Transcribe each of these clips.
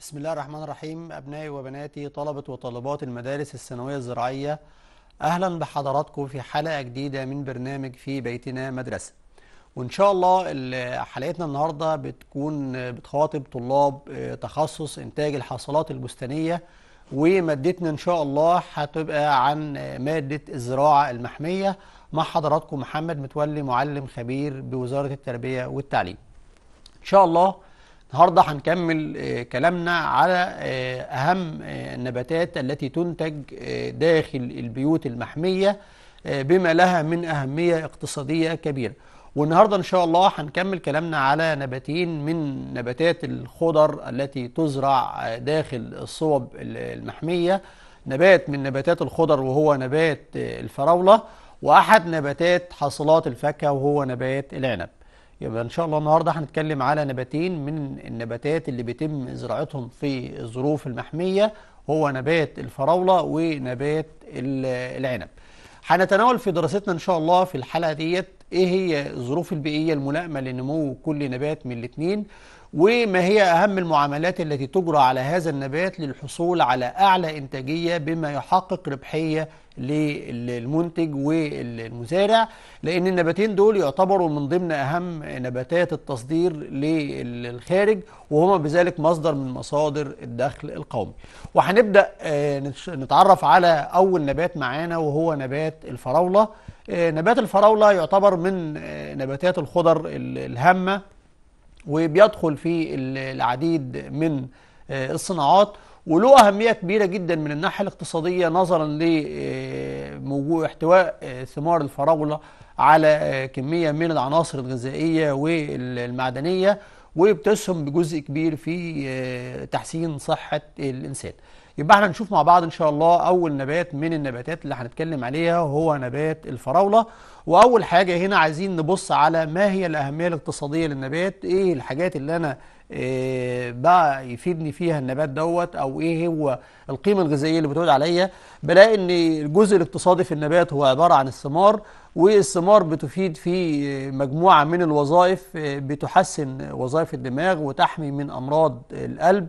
بسم الله الرحمن الرحيم أبنائي وبناتي طلبة وطالبات المدارس الثانوية الزراعية أهلا بحضراتكم في حلقة جديدة من برنامج في بيتنا مدرسة وإن شاء الله حلقتنا النهاردة بتكون بتخاطب طلاب آه، تخصص إنتاج الحاصلات البستانية ومادتنا إن شاء الله هتبقى عن مادة الزراعة المحمية مع حضراتكم محمد متولي معلم خبير بوزارة التربية والتعليم إن شاء الله النهارده هنكمل آه، كلامنا على آه، اهم آه، النباتات التي تنتج داخل البيوت المحميه بما لها من اهميه اقتصاديه كبيره والنهارده ان شاء الله هنكمل كلامنا على نباتين من نباتات الخضر التي تزرع داخل الصوب المحميه نبات من نباتات الخضر وهو نبات الفراوله واحد نباتات حاصلات الفاكهه وهو نبات العنب يبقى ان شاء الله النهارده هنتكلم على نباتين من النباتات اللي بيتم زراعتهم في الظروف المحميه هو نبات الفراوله ونبات العنب هنتناول في دراستنا ان شاء الله في الحلقه ديت ايه هي الظروف البيئيه الملائمه لنمو كل نبات من الاثنين وما هي اهم المعاملات التي تجرى على هذا النبات للحصول على اعلى انتاجيه بما يحقق ربحيه للمنتج والمزارع لأن النباتين دول يعتبروا من ضمن أهم نباتات التصدير للخارج وهما بذلك مصدر من مصادر الدخل القومي وهنبدأ آه، نتعرف على أول نبات معانا وهو نبات الفراولة آه، نبات الفراولة يعتبر من آه، نباتات الخضر الهامة وبيدخل في العديد من الصناعات وله أهمية كبيرة جدا من الناحية الاقتصادية نظرا لموجود آه، احتواء آه، ثمار الفراولة على آه، كمية من العناصر الغذائية والمعدنية وبتسهم بجزء كبير في تحسين صحة الإنسان يبقى احنا هنشوف مع بعض ان شاء الله اول نبات من النباتات اللي هنتكلم عليها هو نبات الفراولة واول حاجة هنا عايزين نبص على ما هي الاهمية الاقتصادية للنبات ايه الحاجات اللي انا آه، بقى يفيدني فيها النبات دوت او ايه هو القيمه الغذائيه اللي بتعود عليا بلاقي ان الجزء الاقتصادي في النبات هو عباره عن الثمار والثمار بتفيد في مجموعه من الوظائف آه، بتحسن وظائف الدماغ وتحمي من امراض القلب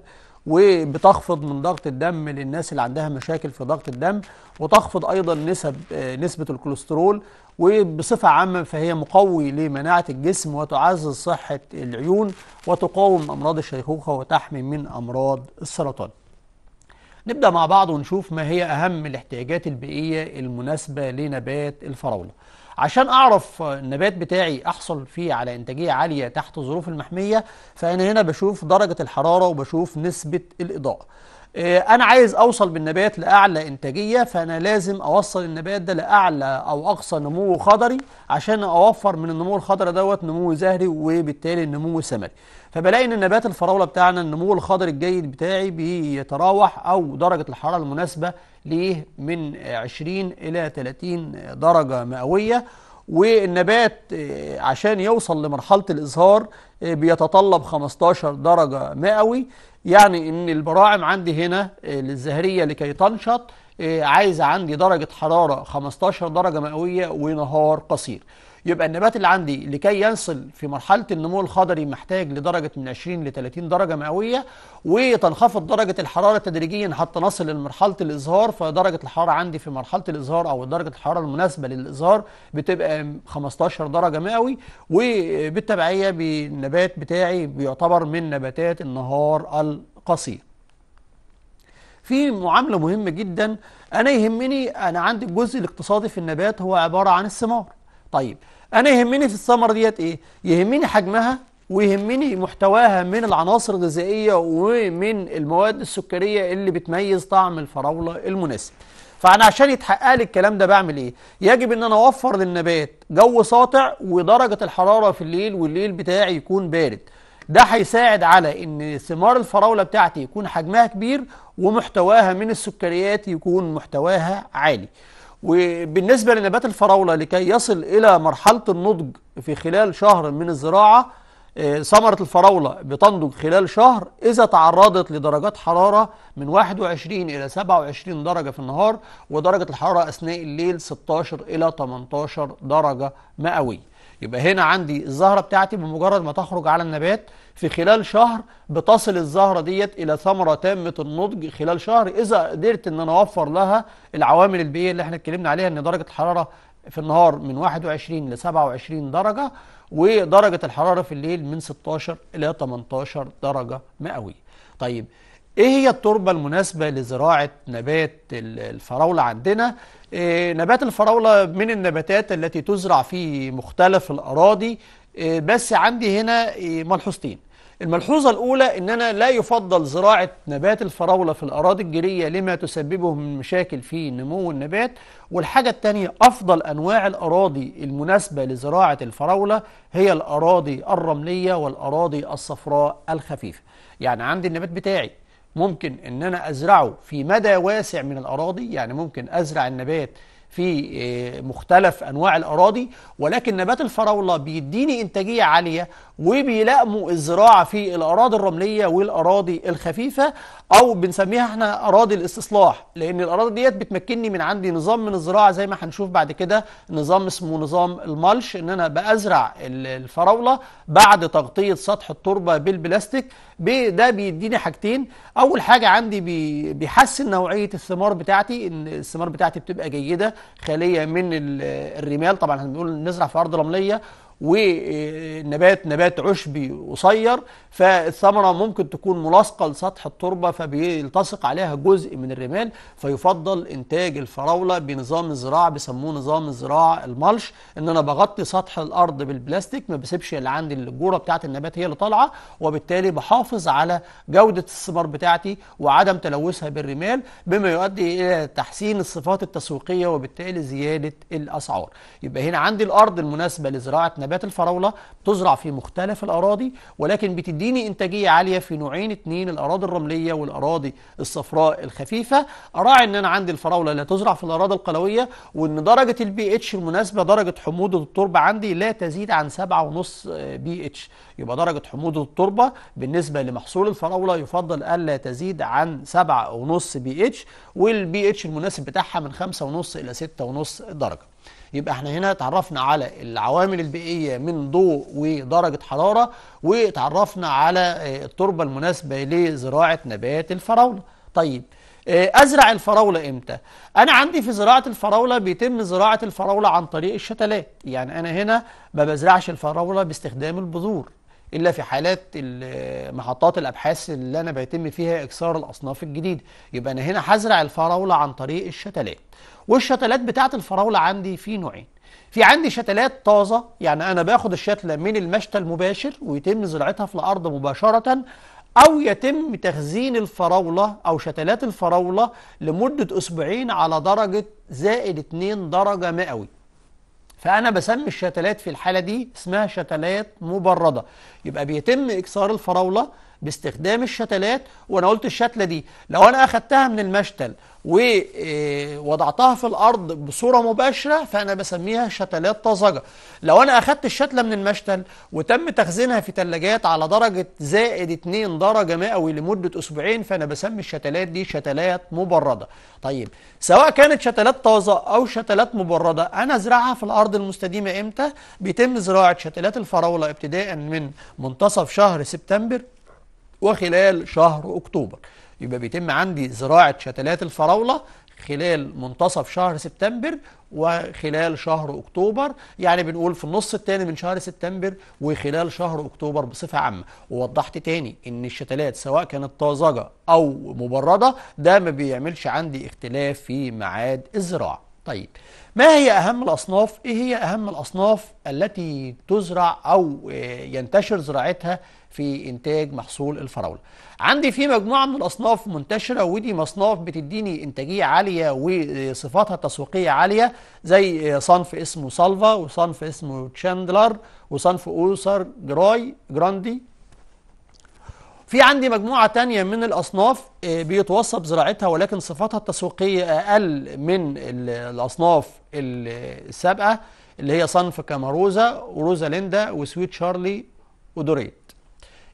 وبتخفض من ضغط الدم للناس اللي عندها مشاكل في ضغط الدم وتخفض ايضا نسب آه، نسبه الكوليسترول وبصفه عامه فهي مقوي لمناعه الجسم وتعزز صحه العيون وتقاوم امراض الشيخوخه وتحمي من امراض السرطان. نبدا مع بعض ونشوف ما هي اهم الاحتياجات البيئيه المناسبه لنبات الفراوله. عشان أعرف النبات بتاعي أحصل فيه على إنتاجية عالية تحت الظروف المحمية فأنا هنا بشوف درجة الحرارة وبشوف نسبة الإضاءة آه، انا عايز اوصل بالنبات لاعلى انتاجيه فانا لازم اوصل النبات ده لاعلى او اقصى نمو خضري عشان اوفر من النمو الخضري دوت نمو زهري وبالتالي النمو ثمري فبلاقي ان نبات الفراوله بتاعنا النمو الخضري الجيد بتاعي بيتراوح او درجه الحراره المناسبه ليه من 20 الى 30 درجه مئويه والنبات آه، عشان يوصل لمرحله الازهار آه، بيتطلب 15 درجه مئوي يعني ان البراعم عندي هنا آه، للزهرية لكي تنشط آه، عايزة عندي درجة حرارة 15 درجة مئوية ونهار قصير يبقى النبات اللي عندي لكي يصل في مرحله النمو الخضري محتاج لدرجه من 20 ل 30 درجه مئويه وتنخفض درجه الحراره تدريجيا حتى نصل لمرحله الازهار فدرجه الحراره عندي في مرحله الازهار او درجه الحراره المناسبه للازهار بتبقى 15 درجه مئوي وبالتبعيه بالنبات بتاعي بيعتبر من نباتات النهار القصير في معامله مهمه جدا انا يهمني انا عندي الجزء الاقتصادي في النبات هو عباره عن الثمار طيب انا يهمني في الثمره ديت ايه يهمني حجمها ويهمني محتواها من العناصر الغذائيه ومن المواد السكريه اللي بتميز طعم الفراوله المناسب فانا عشان يتحقق لي الكلام ده بعمل ايه يجب ان انا اوفر للنبات جو ساطع ودرجه الحراره في الليل والليل بتاعي يكون بارد ده هيساعد على ان ثمار الفراوله بتاعتي يكون حجمها كبير ومحتواها من السكريات يكون محتواها عالي وبالنسبة لنبات الفراولة لكي يصل إلى مرحلة النضج في خلال شهر من الزراعة آه، ثمرة الفراولة بتنضج خلال شهر إذا تعرضت لدرجات حرارة من 21 إلى 27 درجة في النهار ودرجة الحرارة أثناء الليل 16 إلى 18 درجة مئوية يبقى هنا عندي الزهرة بتاعتي بمجرد ما تخرج على النبات في خلال شهر بتصل الزهرة ديت إلى ثمرة تامة النضج خلال شهر إذا قدرت إن أنا أوفر لها العوامل البيئية اللي احنا اتكلمنا عليها إن درجة الحرارة في النهار من 21 ل 27 درجة ودرجة الحرارة في الليل من 16 إلى 18 درجة مئوية. طيب ايه هي التربة المناسبة لزراعة نبات الفراولة عندنا إيه نبات الفراولة من النباتات التي تزرع في مختلف الأراضي إيه بس عندي هنا إيه ملحوظتين الملحوظة الأولى أننا لا يفضل زراعة نبات الفراولة في الأراضي الجيرية لما تسببه من مشاكل في نمو النبات والحاجة الثانية أفضل أنواع الأراضي المناسبة لزراعة الفراولة هي الأراضي الرملية والأراضي الصفراء الخفيفة يعني عندي النبات بتاعي ممكن ان انا ازرعه في مدى واسع من الاراضي يعني ممكن ازرع النبات في آه، مختلف انواع الاراضي ولكن نبات الفراوله بيديني انتاجيه عاليه وبيلائموا الزراعة في الأراضي الرملية والأراضي الخفيفة أو بنسميها احنا أراضي الاستصلاح لأن الأراضي ديت بتمكنني من عندي نظام من الزراعة زي ما هنشوف بعد كده نظام اسمه نظام الملش إن أنا بأزرع الفراولة بعد تغطية سطح التربة بالبلاستيك ده بيديني حاجتين أول حاجة عندي بيحسن نوعية الثمار بتاعتي إن الثمار بتاعتي بتبقى جيدة خالية من الرمال طبعا هنقول نزرع في أرض رملية ونبات نبات عشبي قصير فالثمرة ممكن تكون ملاصقة لسطح التربة فبيلتصق عليها جزء من الرمال فيفضل إنتاج الفراولة بنظام الزراعة بيسموه نظام الزراعة الملش إن أنا بغطي سطح الأرض بالبلاستيك ما بسيبش اللي عندي الجورة بتاعة النبات هي اللي طالعة وبالتالي بحافظ على جودة الثمار بتاعتي وعدم تلوثها بالرمال بما يؤدي إلى تحسين الصفات التسويقية وبالتالي زيادة الأسعار يبقى هنا عندي الأرض المناسبة لزراعة نبات نبات الفراولة بتزرع في مختلف الأراضي ولكن بتديني إنتاجية عالية في نوعين اتنين الأراضي الرملية والأراضي الصفراء الخفيفة أراعي إن أنا عندي الفراولة لا تزرع في الأراضي القلوية وإن درجة البي اتش المناسبة درجة حموضة التربة عندي لا تزيد عن 7.5 بي اتش يبقى درجة حموضة التربة بالنسبة لمحصول الفراولة يفضل ألا تزيد عن 7.5 بي اتش والبي اتش المناسب بتاعها من 5.5 إلى 6.5 درجة يبقى احنا هنا اتعرفنا على العوامل البيئيه من ضوء ودرجه حراره واتعرفنا على آه، التربه المناسبه لزراعه نبات الفراوله طيب آه، ازرع الفراوله امتى انا عندي في زراعه الفراوله بيتم زراعه الفراوله عن طريق الشتلات يعني انا هنا ما بزرعش الفراوله باستخدام البذور الا في حالات آه، محطات الابحاث اللي انا بيتم فيها اكثار الاصناف الجديده يبقى انا هنا هزرع الفراوله عن طريق الشتلات والشتلات بتاعت الفراوله عندي في نوعين في عندي شتلات طازه يعني انا باخد الشتله من المشتى المباشر ويتم زراعتها في الارض مباشره او يتم تخزين الفراوله او شتلات الفراوله لمده اسبوعين على درجه زائد 2 درجه مئوي فانا بسمي الشتلات في الحاله دي اسمها شتلات مبرده يبقى بيتم اكسار الفراوله باستخدام الشتلات وانا قلت الشتله دي لو انا اخدتها من المشتل ووضعتها آه، في الارض بصوره مباشره فانا بسميها شتلات طازجه لو انا اخدت الشتله من المشتل وتم تخزينها في ثلاجات على درجه زائد 2 درجه مئوي لمده اسبوعين فانا بسمي الشتلات دي شتلات مبرده طيب سواء كانت شتلات طازه او شتلات مبرده انا ازرعها في الارض المستديمه امتى بيتم زراعه شتلات الفراوله ابتداء من منتصف شهر سبتمبر وخلال شهر أكتوبر يبقى بيتم عندي زراعة شتلات الفراولة خلال منتصف شهر سبتمبر وخلال شهر اكتوبر يعني بنقول في النص الثاني من شهر سبتمبر وخلال شهر اكتوبر بصفه عامه ووضحت تاني ان الشتلات سواء كانت طازجه او مبرده ده ما بيعملش عندي اختلاف في ميعاد الزراعه طيب ما هي أهم الأصناف؟ إيه هي أهم الأصناف التي تزرع أو آه، ينتشر زراعتها في إنتاج محصول الفراولة؟ عندي في مجموعة من الأصناف منتشرة ودي مصناف بتديني إنتاجية عالية وصفاتها التسويقية عالية زي آه، صنف اسمه سالفا وصنف اسمه تشاندلر وصنف أوسر جراي جراندي في عندي مجموعة تانية من الأصناف آه، بيتوصف زراعتها ولكن صفاتها التسويقية أقل من الأصناف السابقة اللي هي صنف كاماروزا وروزاليندا وسويت شارلي ودوريت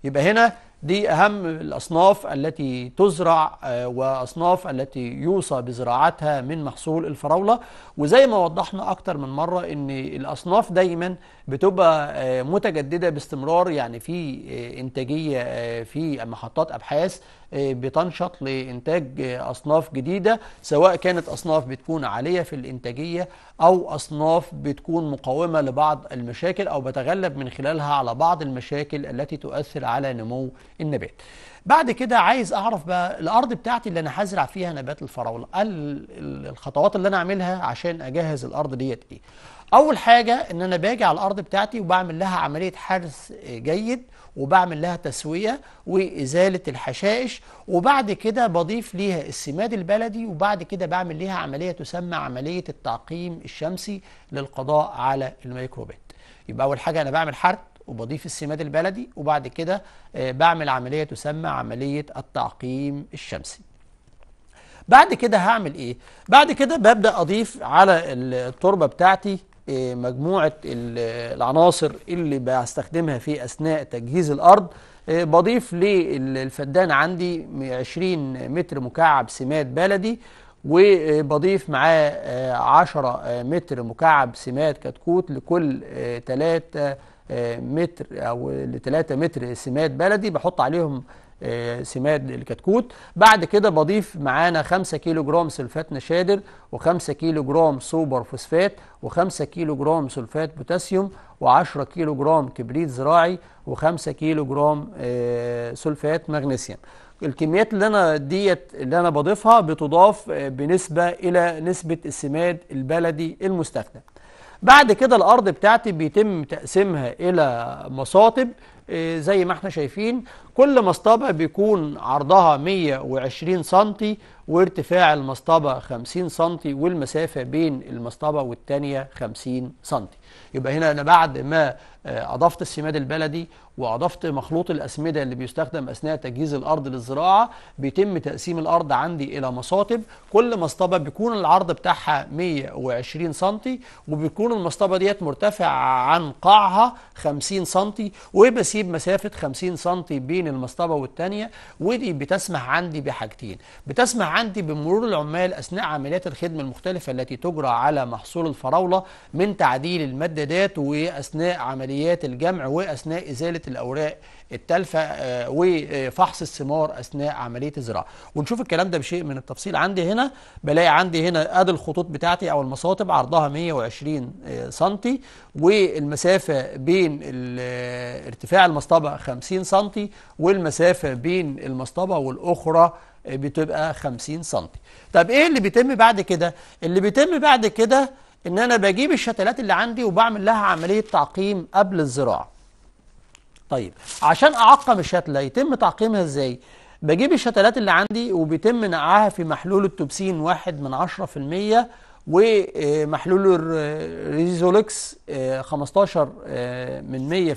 يبقى هنا دي أهم الأصناف التي تزرع آه، وأصناف التي يوصى بزراعتها من محصول الفراولة وزي ما وضحنا أكتر من مرة أن الأصناف دايما بتبقى آه، متجدده باستمرار يعني في آه، انتاجيه آه، في محطات ابحاث بتنشط لانتاج اصناف جديده سواء كانت اصناف بتكون عاليه في الانتاجيه او اصناف بتكون مقاومه لبعض المشاكل او بتغلب من خلالها على بعض المشاكل التي تؤثر على نمو النبات. بعد كده عايز اعرف بقى الارض بتاعتي اللي انا هزرع فيها نبات الفراوله، الخطوات اللي انا اعملها عشان اجهز الارض ديت ايه؟ اول حاجه ان انا باجي على الارض بتاعتي وبعمل لها عمليه حرث جيد وبعمل لها تسويه وازاله الحشائش وبعد كده بضيف ليها السماد البلدي وبعد كده بعمل ليها عمليه تسمى عمليه التعقيم الشمسي للقضاء على الميكروبات يبقى اول حاجه انا بعمل حرث وبضيف السماد البلدي وبعد كده آه، بعمل عمليه تسمى عمليه التعقيم الشمسي بعد كده هعمل ايه بعد كده ببدا اضيف على التربه بتاعتي مجموعة العناصر اللي بستخدمها في أثناء تجهيز الأرض آه، بضيف للفدان عندي 20 متر مكعب سماد بلدي وبضيف معاه 10 آه، آه، متر مكعب سماد كتكوت لكل 3 متر أو ل 3 متر سماد بلدي بحط عليهم آه، سماد الكتكوت بعد كده بضيف معانا 5 كيلو جرام سلفات نشادر و5 كيلو جرام سوبر فوسفات و5 كيلو جرام سلفات بوتاسيوم و10 كيلو جرام كبريت زراعي و5 كيلو جرام آه، سلفات مغنيسيوم الكميات اللي انا ديت اللي انا بضيفها بتضاف آه، بنسبه الى نسبه السماد البلدي المستخدم بعد كده الارض بتاعتي بيتم تقسيمها الى مصاطب إيه، زي ما احنا شايفين كل مصطبة بيكون عرضها 120 سنتي وارتفاع المصطبة 50 سنتي والمسافة بين المصطبة والتانية 50 سنتي يبقى هنا أنا بعد ما آه، أضفت السماد البلدي وأضفت مخلوط الأسمدة اللي بيستخدم أثناء تجهيز الأرض للزراعة بيتم تقسيم الأرض عندي إلى مصاطب كل مصطبة بيكون العرض بتاعها 120 سم وبيكون المصطبة ديت مرتفع عن قاعها 50 سم وبسيب مسافة 50 سم بين المصطبة والثانيه ودي بتسمح عندي بحاجتين بتسمح عندي بمرور العمال أثناء عمليات الخدمة المختلفة التي تجرى على محصول الفراولة من تعديل المد المهددات واثناء عمليات الجمع واثناء ازاله الاوراق التالفه آه، وفحص الثمار اثناء عمليه الزراعه ونشوف الكلام ده بشيء من التفصيل عندي هنا بلاقي عندي هنا ادي الخطوط بتاعتي او المصاطب عرضها 120 آه، سم والمسافه بين آه، ارتفاع المصطبه 50 سم والمسافه بين المصطبه والاخرى بتبقى 50 سم طب ايه اللي بيتم بعد كده اللي بيتم بعد كده ان انا بجيب الشتلات اللي عندي وبعمل لها عمليه تعقيم قبل الزراعه طيب عشان اعقم الشتله يتم تعقيمها ازاي بجيب الشتلات اللي عندي وبيتم نقعها في محلول التوبسين واحد من المية ومحلول الريزولكس 15 آه، آه، من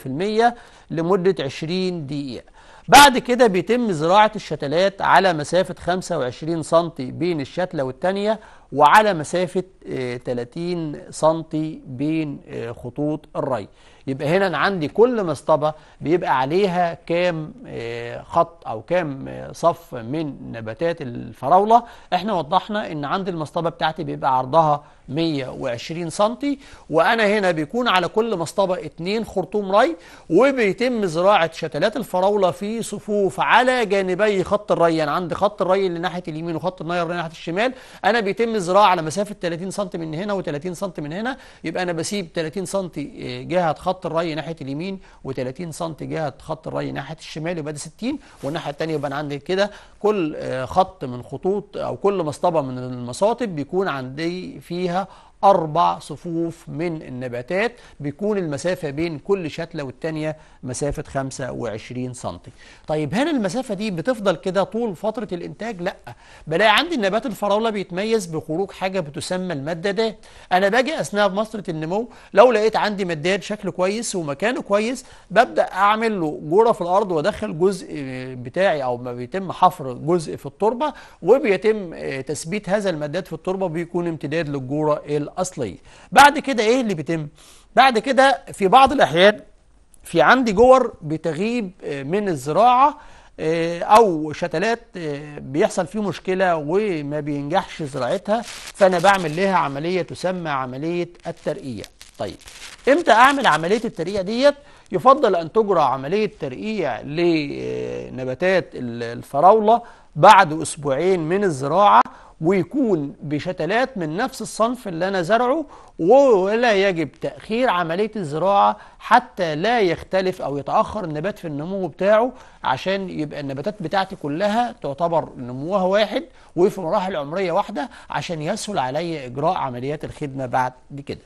100% لمدة 20 دقيقة بعد كده بيتم زراعة الشتلات على مسافة 25 سم بين الشتلة والتانية وعلى مسافة 30 آه، سنتي بين آه، خطوط الري يبقى هنا أنا عندي كل مصطبة بيبقى عليها كام آه، خط أو كام صف من نباتات الفراولة احنا وضحنا ان عند المصطبة بتاعتي بيبقى عرضها 120 سنتي وأنا هنا بيكون على كل مصطبة اتنين خرطوم ري وبيتم زراعة شتلات الفراولة في صفوف على جانبي خط الري يعني عندي خط الري اللي ناحية اليمين وخط الناير اللي ناحية الشمال أنا بيتم ذراع على مسافه 30 سم من هنا و30 سم من هنا يبقى انا بسيب 30 سم آه، جهه خط الري ناحيه اليمين و30 سم جهه خط الري ناحيه الشمال يبقى ده 60 والناحيه الثانيه يبقى انا عندي كده كل آه، خط من خطوط او كل مصطبه من المصاطب بيكون عندي فيها أربع صفوف من النباتات بيكون المسافة بين كل شتلة والتانية مسافة 25 سنتي طيب هل المسافة دي بتفضل كده طول فترة الإنتاج؟ لأ بلاقي عندي النبات الفراولة بيتميز بخروج حاجة بتسمى المدادات أنا باجي أثناء مسطرة النمو لو لقيت عندي مداد شكله كويس ومكانه كويس ببدأ أعمل له جورة في الأرض وأدخل جزء آه، بتاعي أو ما بيتم حفر جزء في التربة وبيتم آه، تثبيت هذا المداد في التربة بيكون امتداد للجورة الأصلية بعد كده إيه اللي بيتم؟ بعد كده في بعض الأحيان في عندي جور بتغيب آه، من الزراعة آه، او شتلات آه، بيحصل فيه مشكله وما بينجحش زراعتها فانا بعمل لها عمليه تسمى عمليه الترقيع طيب امتى اعمل عمليه الترقيع ديت يفضل ان تجرى عمليه ترقيع لنباتات الفراوله بعد اسبوعين من الزراعه ويكون بشتلات من نفس الصنف اللي أنا زرعه ولا يجب تأخير عملية الزراعة حتى لا يختلف أو يتأخر النبات في النمو بتاعه عشان يبقى النباتات بتاعتي كلها تعتبر نموها واحد وفي مراحل عمرية واحدة عشان يسهل علي إجراء عمليات الخدمة بعد كده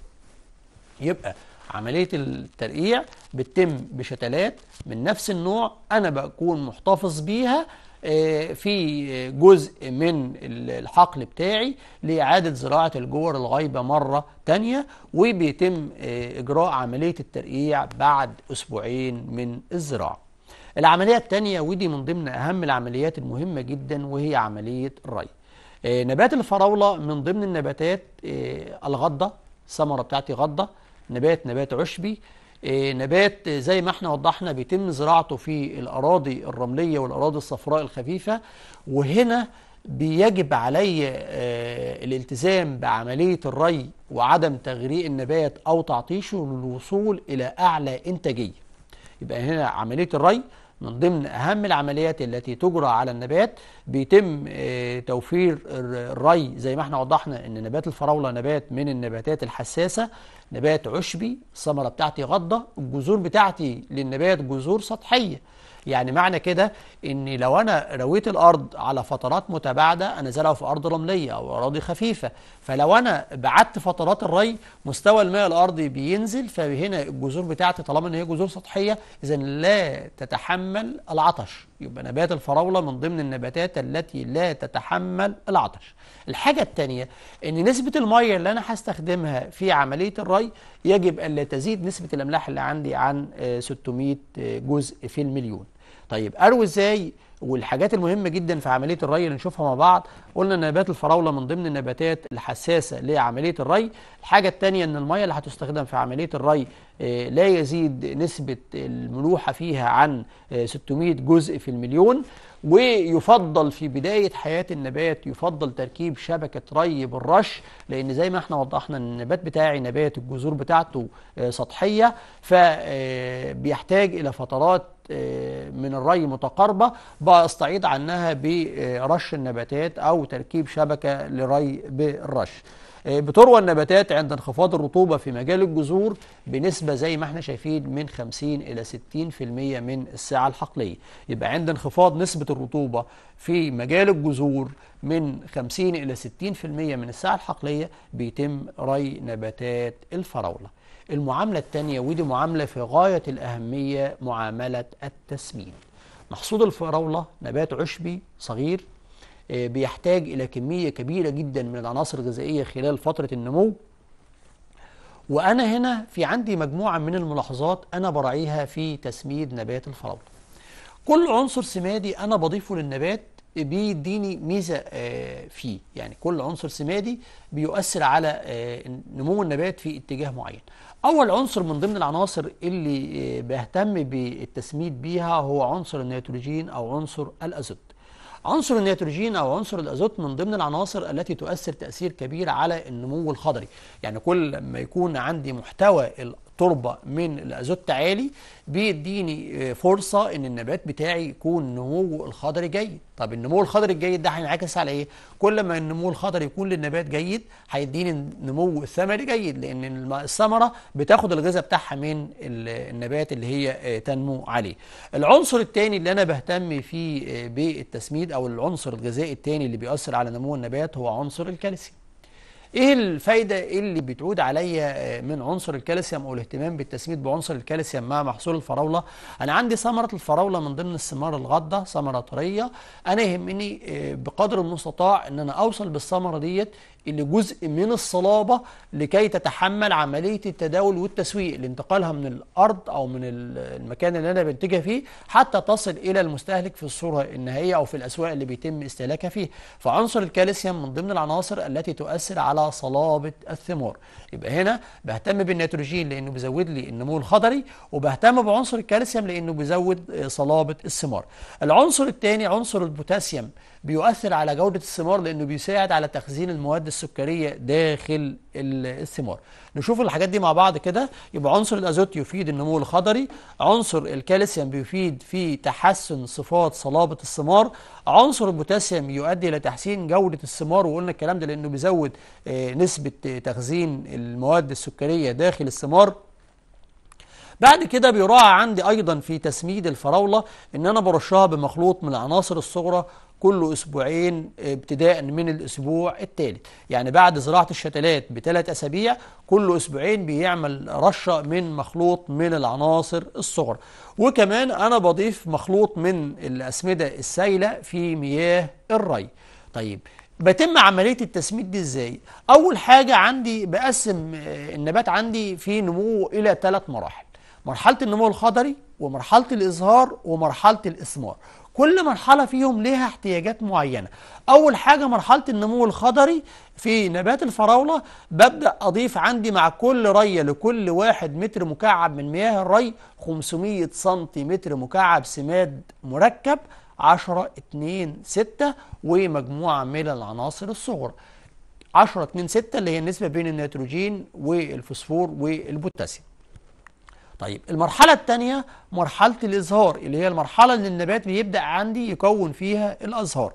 يبقى عملية الترقيع بتتم بشتلات من نفس النوع أنا بكون محتفظ بيها آه، في جزء من الحقل بتاعي لإعادة زراعة الجور الغايبة مرة تانية وبيتم آه، إجراء عملية الترقيع بعد أسبوعين من الزراعة العملية التانية ودي من ضمن أهم العمليات المهمة جدا وهي عملية الري آه، نبات الفراولة من ضمن النباتات الغضة الثمرة بتاعتي غضة نبات نبات عشبي إيه، نبات زي ما احنا وضحنا بيتم زراعته في الأراضي الرملية والأراضي الصفراء الخفيفة وهنا بيجب علي آه، الالتزام بعملية الري وعدم تغريق النبات أو تعطيشه للوصول إلى أعلى إنتاجية يبقى هنا عملية الري من ضمن أهم العمليات التي تجرى على النبات بيتم آه، توفير الري زي ما احنا وضحنا أن نبات الفراولة نبات من النباتات الحساسة نبات عشبي الثمرة بتاعتي غضة الجذور بتاعتي للنبات جذور سطحية يعني معنى كده ان لو انا رويت الارض على فترات متباعده انا زرعه في ارض رمليه او اراضي خفيفه فلو انا بعدت فترات الري مستوى الماء الارضي بينزل فهنا الجذور بتاعتي طالما ان هي جذور سطحيه اذا لا تتحمل العطش يبقى نبات الفراوله من ضمن النباتات التي لا تتحمل العطش الحاجه الثانيه ان نسبه الميه اللي انا هستخدمها في عمليه الري يجب ان لا تزيد نسبه الاملاح اللي عندي عن 600 آه، آه، جزء في المليون طيب اروي ازاي والحاجات المهمه جدا في عمليه الري اللي نشوفها مع بعض قلنا نبات الفراوله من ضمن النباتات الحساسه لعمليه الري الحاجه الثانيه ان الميه اللي هتستخدم في عمليه الري آه، لا يزيد نسبه الملوحه فيها عن 600 آه، جزء في المليون ويفضل في بداية حياة النبات يفضل تركيب شبكة ري بالرش لأن زي ما احنا وضحنا ان النبات بتاعي نبات الجذور بتاعته آه، سطحية فبيحتاج إلى فترات من الري متقاربة بستعيد عنها برش النباتات أو تركيب شبكة لري بالرش آه، بتروى النباتات عند انخفاض الرطوبة في مجال الجذور بنسبة زي ما احنا شايفين من 50 إلى 60% من الساعة الحقلية يبقى عند انخفاض نسبة الرطوبة في مجال الجذور من 50 إلى 60% من الساعة الحقلية بيتم ري نباتات الفراولة المعاملة الثانية ودي معاملة في غاية الأهمية معاملة التسمين محصود الفراولة نبات عشبي صغير آه، بيحتاج إلى كمية كبيرة جدا من العناصر الغذائية خلال فترة النمو وأنا هنا في عندي مجموعة من الملاحظات أنا براعيها في تسميد نبات الفراولة كل عنصر سمادي أنا بضيفه للنبات بيديني ميزة آه، فيه يعني كل عنصر سمادي بيؤثر على آه، نمو النبات في اتجاه معين اول عنصر من ضمن العناصر اللي بهتم بالتسميد بيها هو عنصر النيتروجين او عنصر الازوت عنصر النيتروجين او عنصر الازوت من ضمن العناصر التي تؤثر تاثير كبير على النمو الخضري يعني كل ما يكون عندي محتوى تربه من الازوت عالي بيديني آه، فرصه ان النبات بتاعي يكون نموه الخضري جيد طب النمو الخضري الجيد ده هينعكس على ايه كل ما النمو الخضري يكون للنبات جيد هيديني نمو الثمري جيد لان الثمره بتاخد الغذاء بتاعها من النبات اللي هي آه، تنمو عليه العنصر الثاني اللي انا بهتم فيه آه، بالتسميد او العنصر الغذائي الثاني اللي بيأثر على نمو النبات هو عنصر الكالسيوم ايه الفايده إيه اللي بتعود عليا آه، من عنصر الكالسيوم او الاهتمام بالتسميد بعنصر الكالسيوم مع محصول الفراوله انا عندي ثمره الفراوله من ضمن الثمار الغاده ثمره طريه انا يهمني آه، بقدر المستطاع ان انا اوصل بالثمره ديت اللي جزء من الصلابة لكي تتحمل عملية التداول والتسويق لانتقالها من الأرض أو من المكان اللي أنا بنتجها فيه حتى تصل إلى المستهلك في الصورة النهائية أو في الأسواق اللي بيتم استهلاكها فيه فعنصر الكالسيوم من ضمن العناصر التي تؤثر على صلابة الثمار يبقى هنا بهتم بالنيتروجين لأنه بيزود لي النمو الخضري وبهتم بعنصر الكالسيوم لأنه بيزود صلابة الثمار العنصر الثاني عنصر البوتاسيوم بيؤثر على جودة الثمار لأنه بيساعد على تخزين المواد السكرية داخل الثمار نشوف الحاجات دي مع بعض كده يبقى عنصر الأزوت يفيد النمو الخضري عنصر الكالسيوم بيفيد في تحسن صفات صلابة الثمار عنصر البوتاسيوم يؤدي إلى تحسين جودة الثمار وقلنا الكلام ده لأنه بيزود آه، نسبة آه، تخزين المواد السكرية داخل الثمار بعد كده بيراعى عندي ايضا في تسميد الفراوله ان انا برشها بمخلوط من العناصر الصغرى كل اسبوعين ابتداء من الاسبوع الثالث يعني بعد زراعه الشتلات بثلاث اسابيع كل اسبوعين بيعمل رشه من مخلوط من العناصر الصغر وكمان انا بضيف مخلوط من الاسمده السائله في مياه الري طيب بتم عمليه التسميد دي ازاي اول حاجه عندي بقسم النبات عندي في نموه الى ثلاث مراحل مرحله النمو الخضري ومرحله الازهار ومرحله الاثمار كل مرحلة فيهم ليها احتياجات معينة أول حاجة مرحلة النمو الخضري في نبات الفراولة ببدأ أضيف عندي مع كل رية لكل واحد متر مكعب من مياه الري 500 سنتيمتر مكعب سماد مركب 10 2 6 ومجموعة من العناصر الصغرى 10 2 6 اللي هي النسبة بين النيتروجين والفوسفور والبوتاسيوم طيب المرحلة الثانية مرحلة الإزهار اللي هي المرحلة اللي النبات بيبدأ عندي يكون فيها الأزهار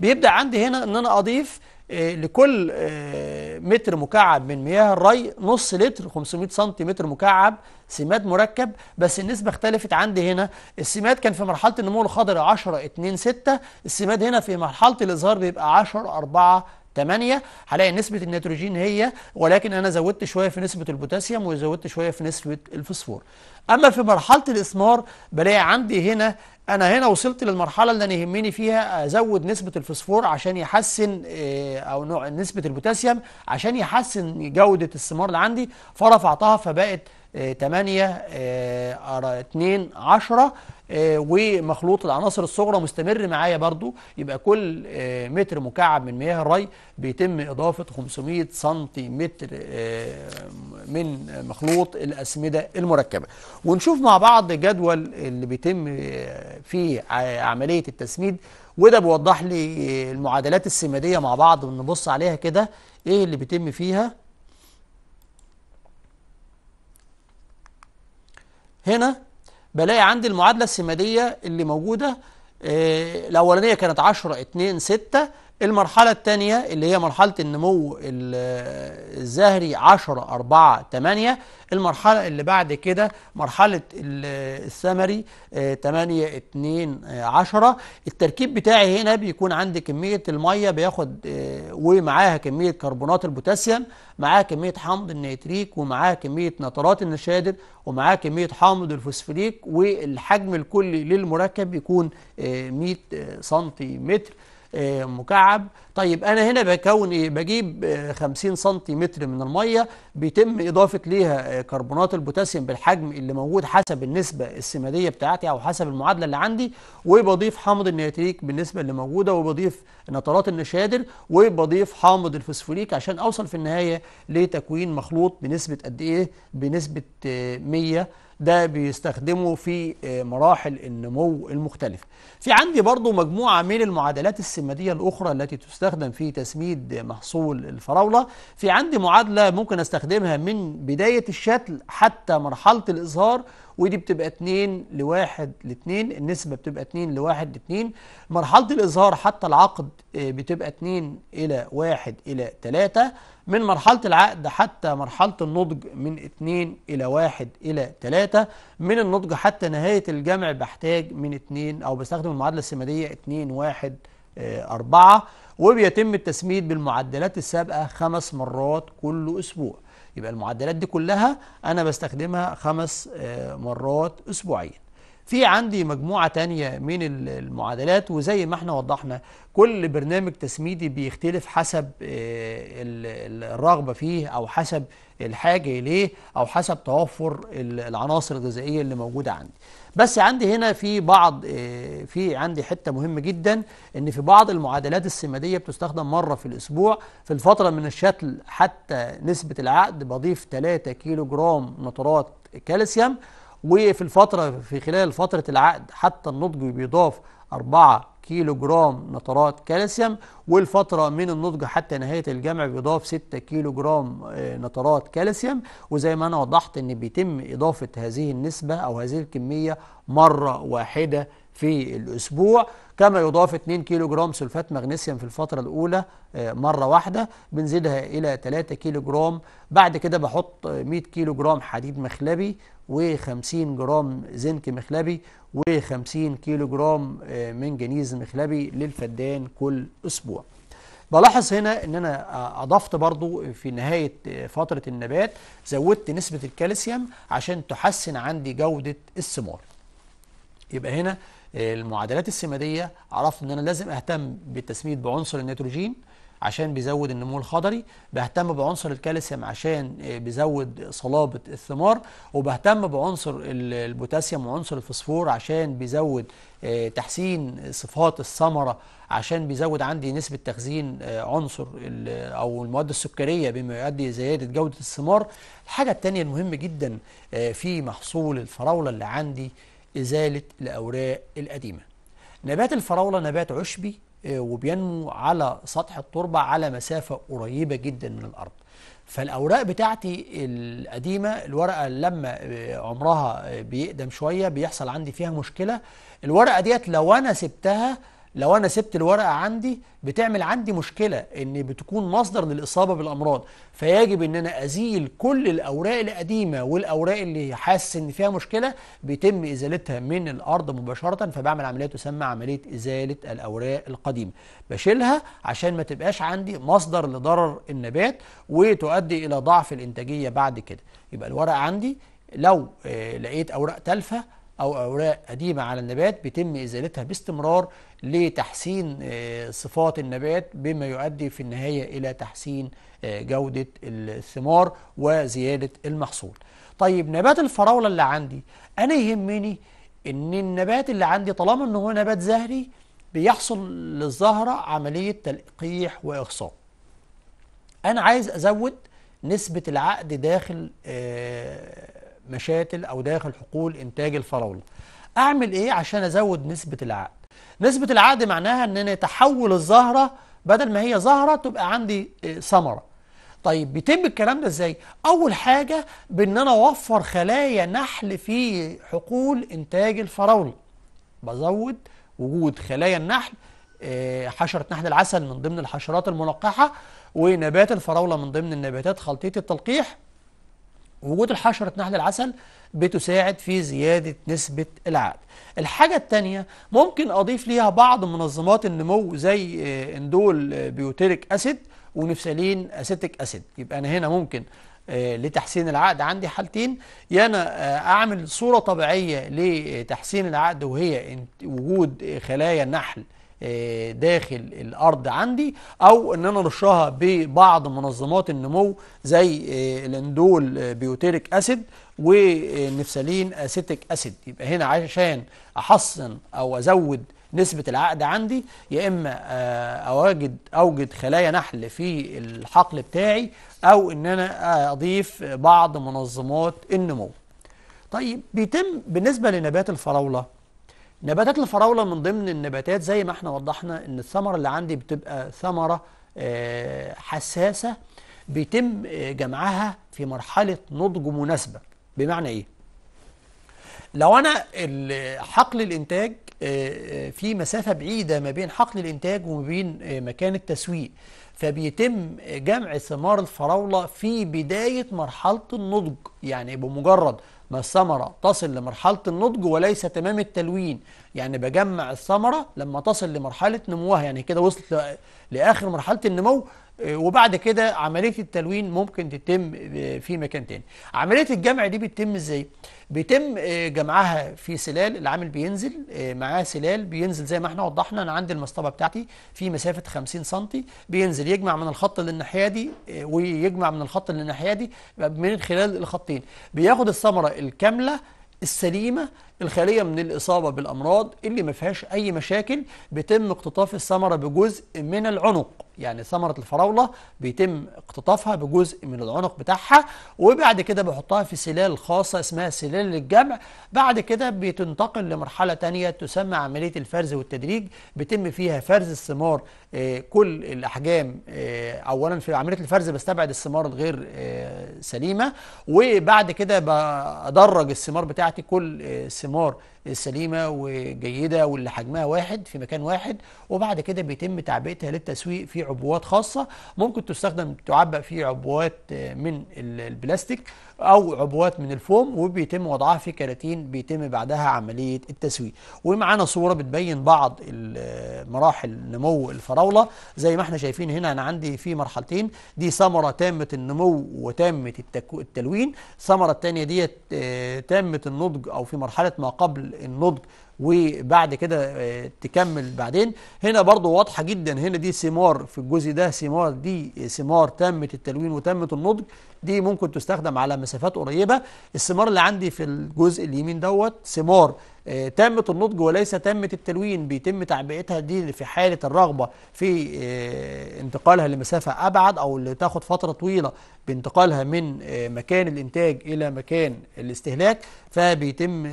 بيبدأ عندي هنا إن أنا أضيف آه، لكل آه، متر مكعب من مياه الري نص لتر 500 سنتيمتر مكعب سماد مركب بس النسبة اختلفت عندي هنا السماد كان في مرحلة النمو الخضر 10 2 6 السماد هنا في مرحلة الإزهار بيبقى 10 4 8 هلاقي نسبة النيتروجين هي ولكن أنا زودت شوية في نسبة البوتاسيوم وزودت شوية في نسبة الفوسفور أما في مرحلة الإثمار بلاقي عندي هنا أنا هنا وصلت للمرحلة اللي أنا يهمني فيها أزود نسبة الفوسفور عشان يحسن آه، أو نوع نسبة البوتاسيوم عشان يحسن جودة الثمار اللي عندي فرفعتها فبقت 8 2 10 ومخلوط العناصر الصغرى مستمر معايا برضو يبقى كل آه، متر مكعب من مياه الري بيتم إضافة 500 سنتيمتر آه، من مخلوط الأسمدة المركبة ونشوف مع بعض جدول اللي بيتم آه، فيه عملية التسميد وده بيوضح لي المعادلات السمادية مع بعض ونبص عليها كده إيه اللي بيتم فيها هنا بلاقي عندي المعادله السماديه اللي موجوده آه، الاولانيه كانت 10 2 6 المرحلة الثانية اللي هي مرحلة النمو الزهري 10 4 8 المرحلة اللي بعد كده مرحلة الثمري 8 2 10 التركيب بتاعي هنا بيكون عندي كمية المية بياخد آه، ومعاها كمية كربونات البوتاسيوم معاها كمية حمض النيتريك ومعاها كمية نترات النشادر ومعاها كمية حامض الفوسفوريك والحجم الكلي للمركب بيكون 100 آه، آه، سنتيمتر آه، مكعب طيب انا هنا بكون ايه بجيب 50 آه، سنتيمتر من الميه بيتم اضافه ليها آه، كربونات البوتاسيوم بالحجم اللي موجود حسب النسبه السماديه بتاعتي او حسب المعادله اللي عندي وبضيف حامض النيتريك بالنسبه اللي موجوده وبضيف نترات النشادر وبضيف حامض الفوسفوريك عشان اوصل في النهايه لتكوين مخلوط بنسبه قد ايه بنسبه 100 ده بيستخدمه في آه، مراحل النمو المختلفة في عندي برضو مجموعة من المعادلات السمادية الأخرى التي تستخدم في تسميد محصول الفراولة في عندي معادلة ممكن أستخدمها من بداية الشتل حتى مرحلة الإظهار ودي بتبقى 2 1 ل 2 النسبة بتبقى 2 1 ل 2 مرحلة الإظهار حتى العقد آه، بتبقى 2 إلى 1 إلى 3 من مرحلة العقد حتى مرحلة النضج من 2 إلى 1 إلى 3 من النضج حتى نهاية الجمع بحتاج من 2 أو بستخدم المعادلة السمادية 2 1 4 وبيتم التسميد بالمعدلات السابقة خمس مرات كل أسبوع يبقى المعدلات دي كلها أنا بستخدمها خمس آه، مرات أسبوعيا في عندي مجموعة تانية من المعادلات وزي ما احنا وضحنا كل برنامج تسميدي بيختلف حسب آه، الرغبة فيه أو حسب الحاجة إليه أو حسب توفر العناصر الغذائية اللي موجودة عندي بس عندي هنا في بعض آه، في عندي حتة مهمة جدا ان في بعض المعادلات السمادية بتستخدم مرة في الاسبوع في الفترة من الشتل حتى نسبة العقد بضيف 3 كيلو جرام نترات كالسيوم وفي الفترة في خلال فترة العقد حتى النضج بيضاف 4 كيلو جرام نترات كالسيوم والفترة من النضج حتى نهاية الجمع بيضاف 6 كيلو جرام آه، نترات كالسيوم وزي ما أنا وضحت إن بيتم إضافة هذه النسبة أو هذه الكمية مرة واحدة في الأسبوع كما يضاف 2 كيلو جرام سلفات مغنيسيوم في الفترة الأولى آه، مرة واحدة بنزيدها إلى 3 كيلو جرام بعد كده بحط 100 كيلو جرام حديد مخلبي و50 جرام زنك مخلبي و50 كيلو جرام آه، منجنيز مخلبي للفدان كل أسبوع بلاحظ هنا ان انا اضفت برضو في نهاية آه، فترة النبات زودت نسبة الكالسيوم عشان تحسن عندي جودة الثمار يبقى هنا المعادلات السمادية عرفت ان انا لازم اهتم بالتسميد بعنصر النيتروجين عشان بيزود النمو الخضري بهتم بعنصر الكالسيوم عشان آه، بيزود صلابة الثمار وبهتم بعنصر البوتاسيوم وعنصر الفسفور عشان بيزود آه، تحسين صفات الثمرة عشان بيزود عندي نسبة تخزين آه، عنصر أو المواد السكرية بما يؤدي زيادة جودة الثمار الحاجة التانية المهمة جدا في محصول الفراولة اللي عندي إزالة الأوراق القديمة نبات الفراولة نبات عشبي آه، وبينمو على سطح التربة على مسافة قريبة جدا من الأرض فالأوراق بتاعتي القديمة الورقة لما آه، عمرها آه، بيقدم شوية بيحصل عندي فيها مشكلة الورقة ديت لو أنا سبتها لو انا سبت الورقه عندي بتعمل عندي مشكله ان بتكون مصدر للاصابه بالامراض فيجب ان انا ازيل كل الاوراق القديمه والاوراق اللي حاسس ان فيها مشكله بيتم ازالتها من الارض مباشره فبعمل عمليه تسمى عمليه ازاله الاوراق القديمه بشيلها عشان ما تبقاش عندي مصدر لضرر النبات وتؤدي الى ضعف الانتاجيه بعد كده يبقى الورقه عندي لو آه، لقيت اوراق تالفه أو أوراق قديمة على النبات بيتم إزالتها باستمرار لتحسين آه، صفات النبات بما يؤدي في النهاية إلى تحسين آه، جودة الثمار وزيادة المحصول طيب نبات الفراولة اللي عندي أنا يهمني إن النبات اللي عندي طالما انه هو نبات زهري بيحصل للزهرة عملية تلقيح وإخصاب أنا عايز أزود نسبة العقد داخل آه، مشاتل أو داخل حقول إنتاج الفراولة أعمل إيه عشان أزود نسبة العقد نسبة العقد معناها إن أنا تحول الزهرة بدل ما هي زهرة تبقى عندي آه، ثمرة طيب بيتم الكلام ده ازاي اول حاجه بان انا اوفر خلايا نحل في حقول انتاج الفراوله بزود وجود خلايا النحل آه، حشره نحل العسل من ضمن الحشرات الملقحه ونبات الفراوله من ضمن النباتات خلطيه التلقيح وجود الحشرة نحل العسل بتساعد في زيادة نسبة العقل الحاجة الثانية ممكن أضيف ليها بعض منظمات النمو زي آه، اندول آه، بيوتيريك أسيد ونفسالين أسيتيك أسيد يبقى أنا هنا ممكن آه، لتحسين العقد عندي حالتين يا انا اعمل صوره طبيعيه لتحسين العقد وهي وجود خلايا النحل آه، داخل الارض عندي او ان انا ارشها ببعض منظمات النمو زي آه، الاندول آه، بيوتيريك اسيد ونفسالين اسيتيك اسيد يبقى هنا عشان احصن او ازود نسبة العقد عندي يا إما أوجد أوجد خلايا نحل في الحقل بتاعي أو إن أنا أضيف بعض منظمات النمو. طيب بيتم بالنسبة لنبات الفراولة نباتات الفراولة من ضمن النباتات زي ما احنا وضحنا ان الثمرة اللي عندي بتبقى ثمرة آه، حساسة بيتم آه، جمعها في مرحلة نضج مناسبة بمعنى ايه؟ لو انا حقل الانتاج آه، في مسافة بعيدة ما بين حقل الانتاج وما بين مكان التسويق فبيتم جمع ثمار الفراولة في بداية مرحلة النضج يعني بمجرد ما الثمرة تصل لمرحلة النضج وليس تمام التلوين يعني بجمع الثمرة لما تصل لمرحلة نموها يعني كده وصلت لآخر مرحلة النمو آه، وبعد كده عمليه التلوين ممكن تتم آه، في مكان تاني عمليه الجمع دي بتتم ازاي بيتم آه، جمعها في سلال العامل بينزل معاه سلال بينزل زي ما احنا وضحنا انا عندي المصطبه بتاعتي في مسافه 50 سم بينزل يجمع من الخط للناحيه دي ويجمع من الخط للناحيه دي من خلال الخطين بياخد الثمره الكامله السليمه الخالية من الإصابة بالأمراض اللي ما فيهاش أي مشاكل بيتم اقتطاف الثمرة بجزء من العنق يعني ثمرة الفراولة بيتم اقتطافها بجزء من العنق بتاعها وبعد كده بحطها في سلال خاصة اسمها سلال الجمع بعد كده بتنتقل لمرحلة تانية تسمى عملية الفرز والتدريج بيتم فيها فرز الثمار آه، كل الأحجام آه، أولا في عملية الفرز بستبعد الثمار الغير آه، سليمة وبعد كده بدرج الثمار بتاعتي كل ثمار more سليمه وجيده واللي حجمها واحد في مكان واحد وبعد كده بيتم تعبئتها للتسويق في عبوات خاصه ممكن تستخدم تعبأ في عبوات من البلاستيك او عبوات من الفوم وبيتم وضعها في كراتين بيتم بعدها عمليه التسويق ومعانا صوره بتبين بعض مراحل نمو الفراوله زي ما احنا شايفين هنا انا عندي في مرحلتين دي ثمره تامه النمو وتامه التلوين الثمره الثانيه ديت آه، تامه النضج او في مرحله ما قبل النضج وبعد كده آه، تكمل بعدين هنا برضو واضحة جدا هنا دي ثمار في الجزء ده ثمار دي ثمار تمت التلوين وتمت النضج دي ممكن تستخدم على مسافات قريبة الثمار اللي عندي في الجزء اليمين دوت ثمار آه، تمت النضج وليس تمت التلوين بيتم تعبئتها دي في حالة الرغبة في آه، انتقالها لمسافة أبعد أو اللي تاخد فترة طويلة بانتقالها من مكان الإنتاج إلى مكان الاستهلاك فبيتم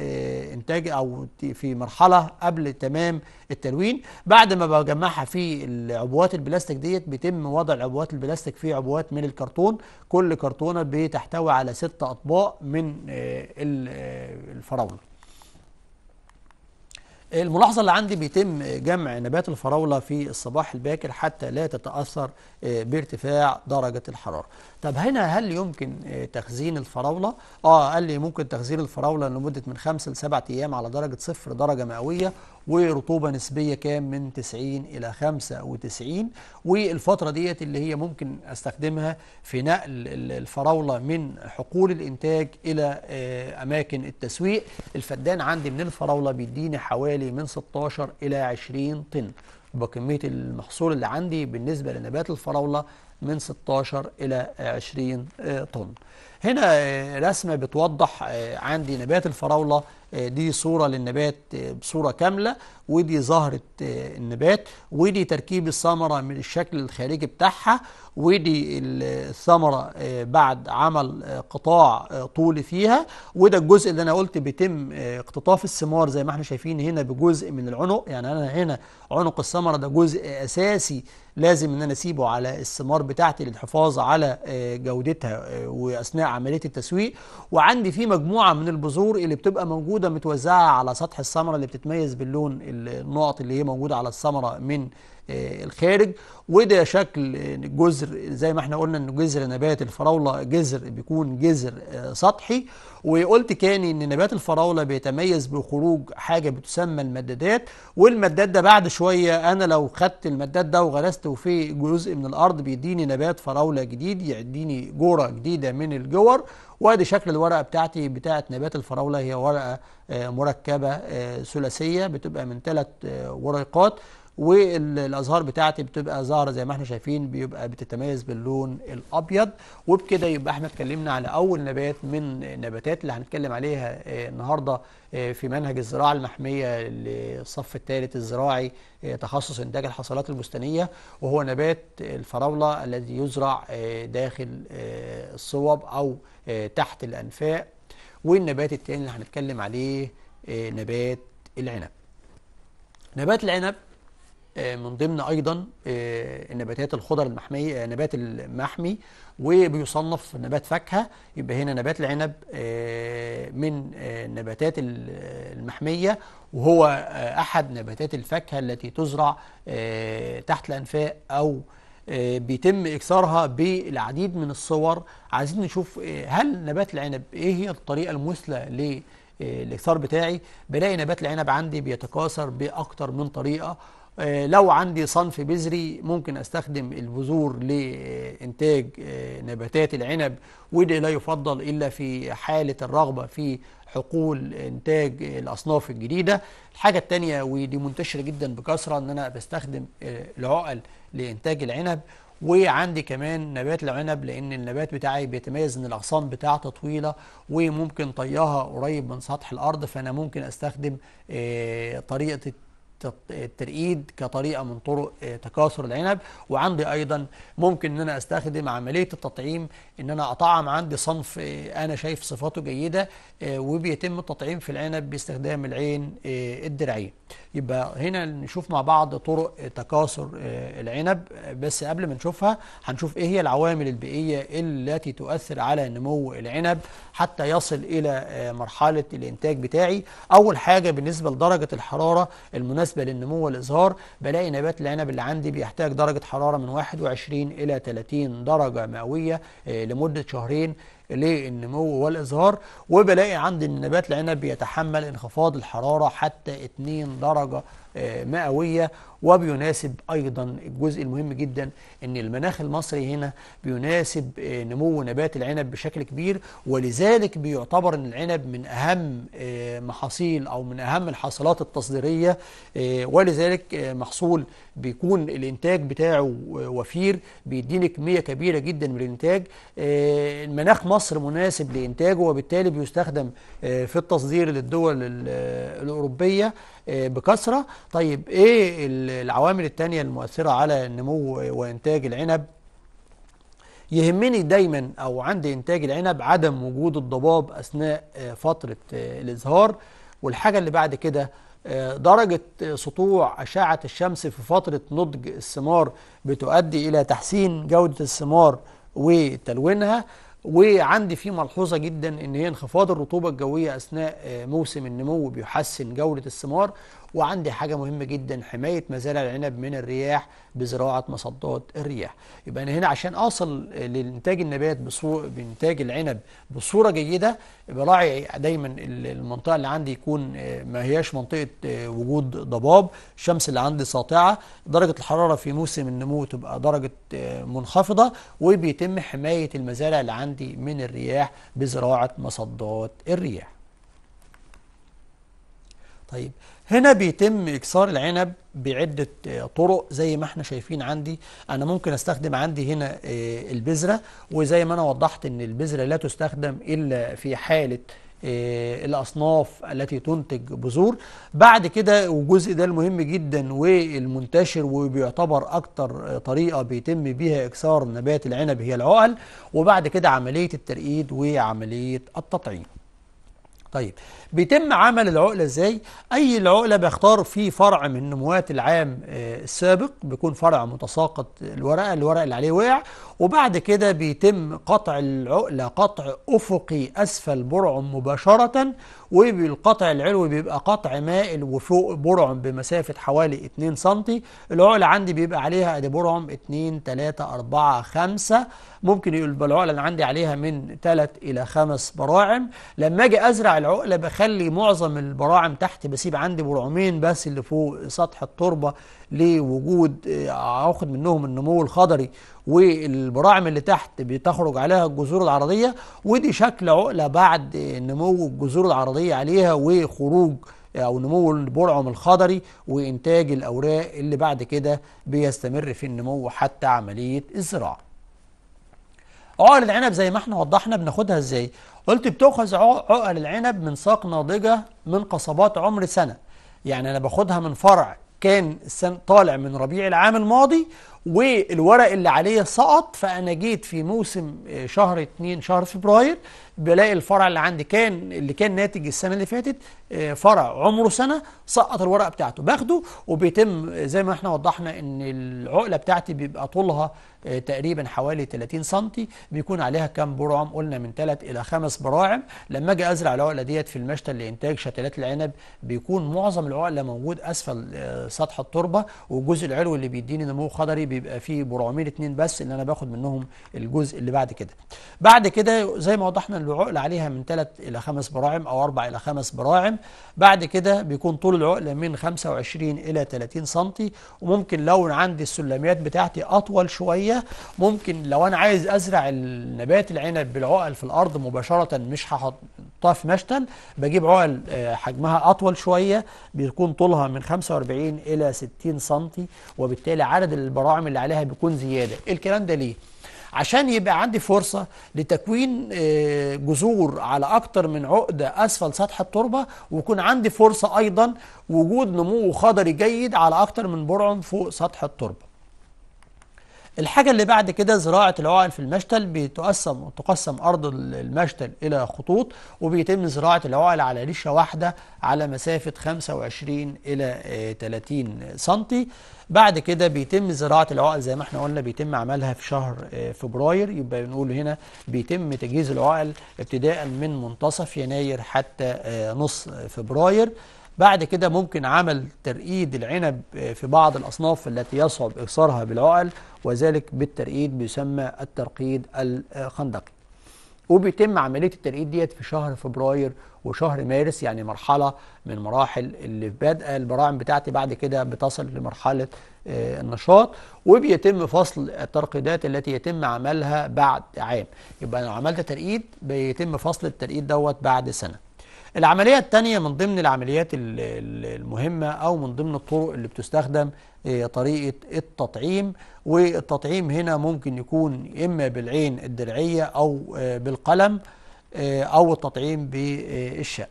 إنتاج أو في مرحلة قبل تمام التلوين بعد ما بجمعها في العبوات البلاستيك ديت بيتم وضع العبوات البلاستيك في عبوات من الكرتون كل كرتونة بتحتوي على ست أطباق من آه، آه، الفراولة الملاحظة اللي عندي بيتم جمع نبات الفراولة في الصباح الباكر حتى لا تتأثر آه، بارتفاع درجة الحرارة طب هنا هل يمكن آه، تخزين الفراولة؟ اه قال لي ممكن تخزين الفراولة لمدة من خمسة لسبعة أيام على درجة صفر درجة مئوية ورطوبة نسبية كام من 90 إلى 95 والفترة ديت اللي هي ممكن أستخدمها في نقل الفراولة من حقول الإنتاج إلى آه، أماكن التسويق الفدان عندي من الفراولة بيديني حوالي من 16 إلى 20 طن بكمية المحصول اللي عندي بالنسبة لنبات الفراولة من 16 إلى 20 آه، طن هنا آه، رسمة بتوضح آه، عندي نبات الفراولة دي صورة للنبات بصورة كاملة ودي زهرة النبات ودي تركيب الثمرة من الشكل الخارجي بتاعها ودي الثمرة بعد عمل قطاع طولي فيها وده الجزء اللي أنا قلت بيتم اقتطاف الثمار زي ما احنا شايفين هنا بجزء من العنق يعني أنا هنا عنق الثمرة ده جزء أساسي لازم ان انا اسيبه على الثمار بتاعتي للحفاظ على آه، جودتها آه، واثناء عمليه التسويق وعندي في مجموعه من البذور اللي بتبقى موجوده متوزعه على سطح الثمره اللي بتتميز باللون النقط اللي هي موجوده على الثمره من آه، الخارج وده شكل جزر زي ما احنا قلنا ان جزر نبات الفراوله جزر بيكون جزر سطحي وقلت كاني ان نبات الفراوله بيتميز بخروج حاجه بتسمى المدادات والمداد ده بعد شويه انا لو خدت المداد ده وغرسته في جزء من الارض بيديني نبات فراوله جديد يديني جوره جديده من الجور وادي شكل الورقه بتاعتي بتاعه نبات الفراوله هي ورقه آه، مركبه آه، ثلاثيه بتبقى من ثلاث آه، ورقات والازهار بتاعتي بتبقى زهره زي ما احنا شايفين بيبقى بتتميز باللون الابيض وبكده يبقى احنا اتكلمنا على اول نبات من النباتات اللي هنتكلم عليها آه، النهارده آه، في منهج الزراعه المحميه للصف الثالث الزراعي آه، تخصص انتاج الحصلات البستانيه وهو نبات الفراوله الذي يزرع داخل الصوب او تحت الانفاق والنبات الثاني اللي هنتكلم عليه نبات العنب نبات العنب آه، من ضمن ايضا آه، النباتات الخضر المحمي آه، نبات المحمي وبيصنف نبات فاكهه يبقى هنا نبات العنب من النباتات المحميه وهو احد نباتات الفاكهه التي تزرع تحت الانفاق او بيتم اكثارها بالعديد من الصور عايزين نشوف هل نبات العنب ايه هي الطريقه المثلى للاكثار بتاعي بلاقي نبات العنب عندي بيتكاثر باكثر من طريقه آه، لو عندي صنف بذري ممكن استخدم البذور لانتاج آه، نباتات العنب وده لا يفضل الا في حاله الرغبه في حقول انتاج الاصناف الجديده الحاجه الثانيه ودي منتشره جدا بكثره ان انا بستخدم آه، العقل لانتاج العنب وعندي كمان نبات العنب لان النبات بتاعي بيتميز ان الاغصان بتاعته طويله وممكن طيها قريب من سطح الارض فانا ممكن استخدم طريقه الترقيد كطريقة من طرق آه، تكاثر العنب وعندي أيضا ممكن أن أنا أستخدم عملية التطعيم أن أنا أطعم عندي صنف آه، أنا شايف صفاته جيدة آه، وبيتم التطعيم في العنب باستخدام العين الدرعية يبقى هنا نشوف مع بعض طرق تكاثر العنب بس قبل ما نشوفها هنشوف إيه هي العوامل البيئية التي تؤثر على نمو العنب حتى يصل إلى مرحلة الإنتاج بتاعي أول حاجة بالنسبة لدرجة الحرارة المناسبة مناسبة للنمو والإزهار بلاقي نبات العنب اللي عندي بيحتاج درجة حرارة من 21 إلى 30 درجة مئوية آه، لمدة شهرين للنمو والإزهار وبلاقي عندي النبات العنب بيتحمل انخفاض الحرارة حتى 2 درجة مئوية وبيناسب أيضا الجزء المهم جدا أن المناخ المصري هنا بيناسب آه، نمو نبات العنب بشكل كبير ولذلك بيعتبر أن العنب من أهم آه، محاصيل أو من أهم الحاصلات التصديرية آه، ولذلك محصول بيكون الإنتاج بتاعه وفير بيديني كمية كبيرة جدا من الإنتاج مناخ مصر مناسب لإنتاجه وبالتالي بيستخدم في التصدير للدول الأوروبية آه، بكثرة طيب ايه العوامل التانية المؤثرة على نمو وانتاج العنب يهمني دايما او عند انتاج العنب عدم وجود الضباب اثناء آه، فترة آه، الازهار والحاجة اللي بعد كده درجة سطوع أشعة الشمس في فترة نضج الثمار بتؤدي إلى تحسين جودة الثمار وتلوينها وعندي فيه ملحوظة جدا ان هي انخفاض الرطوبة الجوية اثناء موسم النمو بيحسن جودة الثمار وعندي حاجة مهمة جدا حماية مزارع العنب من الرياح بزراعة مصدات الرياح يبقى أنا هنا عشان أصل لإنتاج النبات بصور بإنتاج العنب بصورة جيدة براعي دايما المنطقة اللي عندي يكون آه، ما هياش منطقة آه، وجود ضباب الشمس اللي عندي ساطعة درجة الحرارة في موسم النمو تبقى درجة آه، منخفضة وبيتم حماية المزارع اللي عندي من الرياح بزراعة مصدات الرياح طيب هنا بيتم إكسار العنب بعدة آه، طرق زي ما احنا شايفين عندي أنا ممكن أستخدم عندي هنا آه، البذرة وزي ما أنا وضحت أن البذرة لا تستخدم إلا في حالة آه، الأصناف التي تنتج بذور بعد كده والجزء ده المهم جدا والمنتشر وبيعتبر أكتر طريقة بيتم بها إكسار نبات العنب هي العقل وبعد كده عملية الترقيد وعملية التطعيم طيب بيتم عمل العقلة ازاي؟ أي العقلة بيختار فيه فرع من نموات العام آه، السابق بيكون فرع متساقط الورقة الورق اللي عليه وقع وبعد كده بيتم قطع العقلة قطع أفقي أسفل برعم مباشرة وبالقطع العلوي بيبقى قطع مائل وفوق برعم بمسافة حوالي 2 سم العقلة عندي بيبقى عليها ادي برعم 2 3 4 5 ممكن يبقى العقلة اللي عندي عليها من 3 إلى 5 براعم لما أجي أزرع العقلة بخلي معظم البراعم تحت بسيب عندي برعمين بس اللي فوق سطح التربة لوجود عواقد آه، منهم النمو الخضري والبراعم اللي تحت بتخرج عليها الجذور العرضيه ودي شكل عقله بعد نمو الجذور العرضيه عليها وخروج آه، او نمو البرعم الخضري وانتاج الاوراق اللي بعد كده بيستمر في النمو حتى عمليه الزراعه. عقل العنب زي ما احنا وضحنا بناخدها ازاي؟ قلت بتؤخذ عقل العنب من ساق ناضجه من قصبات عمر سنه يعني انا باخدها من فرع كان طالع من ربيع العام الماضي والورق اللي عليه سقط فانا جيت في موسم آه، شهر 2 شهر فبراير بلاقي الفرع اللي عندي كان اللي كان ناتج السنه اللي فاتت آه، فرع عمره سنه سقط الورقه بتاعته باخده وبيتم آه، زي ما احنا وضحنا ان العقله بتاعتي بيبقى طولها تقريبا حوالي 30 سم بيكون عليها كام برعم قلنا من 3 الى 5 براعم لما اجي ازرع العقله ديت في المشتل لانتاج شتلات العنب بيكون معظم العقله موجود اسفل سطح التربه والجزء العلوي اللي بيديني نمو خضري بي بيبقى فيه برعمين اتنين بس اللي انا باخد منهم الجزء اللي بعد كده بعد كده زي ما وضحنا العقله عليها من ثلاث الى خمس براعم او اربع الى خمس براعم بعد كده بيكون طول العقله من 25 الى 30 سم وممكن لو عندي السلميات بتاعتي اطول شويه ممكن لو انا عايز ازرع النبات العنب بالعقل في الارض مباشره مش هحط طاف مشتل بجيب عقل آه، حجمها أطول شوية بيكون طولها من 45 إلى 60 سنتي وبالتالي عدد البراعم اللي عليها بيكون زيادة الكلام ده ليه؟ عشان يبقى عندي فرصة لتكوين آه، جذور على أكتر من عقدة أسفل سطح التربة ويكون عندي فرصة أيضا وجود نمو خضري جيد على أكتر من برعم فوق سطح التربة الحاجة اللي بعد كده زراعة العوائل في المشتل بتقسم تقسم أرض المشتل إلى خطوط وبيتم زراعة العوائل على ريشة واحدة على مسافة 25 إلى 30 آه، سنتي بعد كده بيتم زراعة العقل زي ما احنا قلنا بيتم عملها في شهر آه، فبراير يبقى بنقول هنا بيتم تجهيز العقل ابتداء من منتصف يناير حتى آه، نص فبراير بعد كده ممكن عمل ترقيد العنب في بعض الأصناف التي يصعب إكسارها بالعقل وذلك بالترقيد بيسمى الترقيد الخندقي وبيتم عملية الترقيد ديت في شهر فبراير وشهر مارس يعني مرحلة من مراحل اللي بادئة البراعم بتاعتي بعد كده بتصل لمرحلة آه، النشاط وبيتم فصل الترقيدات التي يتم عملها بعد عام يبقى لو عملت ترقيد بيتم فصل الترقيد دوت بعد سنة العملية الثانية من ضمن العمليات المهمة أو من ضمن الطرق اللي بتستخدم آه، طريقة التطعيم والتطعيم هنا ممكن يكون إما بالعين الدرعية أو آه، بالقلم آه، أو التطعيم بالشق